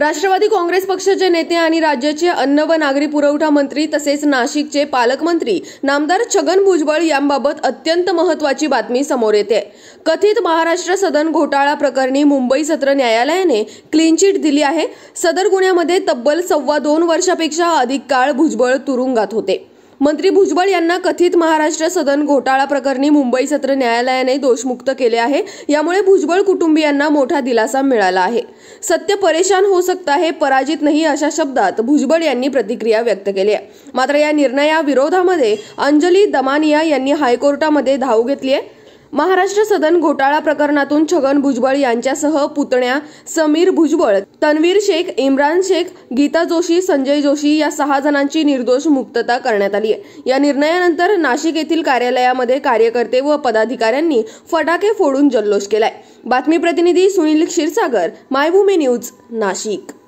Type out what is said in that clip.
राष्ट्रवादी काँग्रेस पक्षाचे नेते आणि राज्याचे अन्न व नागरी पुरवठा मंत्री तसेच नाशिकचे पालकमंत्री नामदार छगन भुजबळ यांबाबत अत्यंत महत्वाची बातमी समोर येते कथित महाराष्ट्र सदन घोटाळा प्रकरणी मुंबई सत्र न्यायालयाने क्लीन चिट दिली आहे सदर गुन्ह्यामध्ये तब्बल सव्वा दोन वर्षापेक्षा अधिक काळ भुजबळ तुरुंगात होते मंत्री भुजबळ यांना कथित महाराष्ट्र सदन घोटाळा प्रकरणी मुंबई सत्र न्यायालयाने दोषमुक्त केले आहे यामुळे भुजबळ कुटुंबियांना मोठा दिलासा मिळाला आहे सत्य परेशान हो सकता आहे पराजित नाही अशा शब्दात भुजबळ यांनी प्रतिक्रिया व्यक्त केली आहे मात्र या निर्णयाविरोधामध्ये अंजली दमानिया यांनी हायकोर्टामध्ये धाव घेतली आहे महाराष्ट्र सदन घोटाळा प्रकरणातून छगन भुजबळ यांच्यासह पुतण्या समीर भुजबळ तन्वीर शेख इम्रान शेख गीता जोशी संजय जोशी या सहा जणांची निर्दोष मुक्तता करण्यात आली आहे या निर्णयानंतर नाशिक येथील कार्यालयामध्ये कार्यकर्ते व पदाधिकाऱ्यांनी फटाके फोडून जल्लोष केलाय बातमी प्रतिनिधी सुनील क्षीरसागर मायभूमी न्यूज नाशिक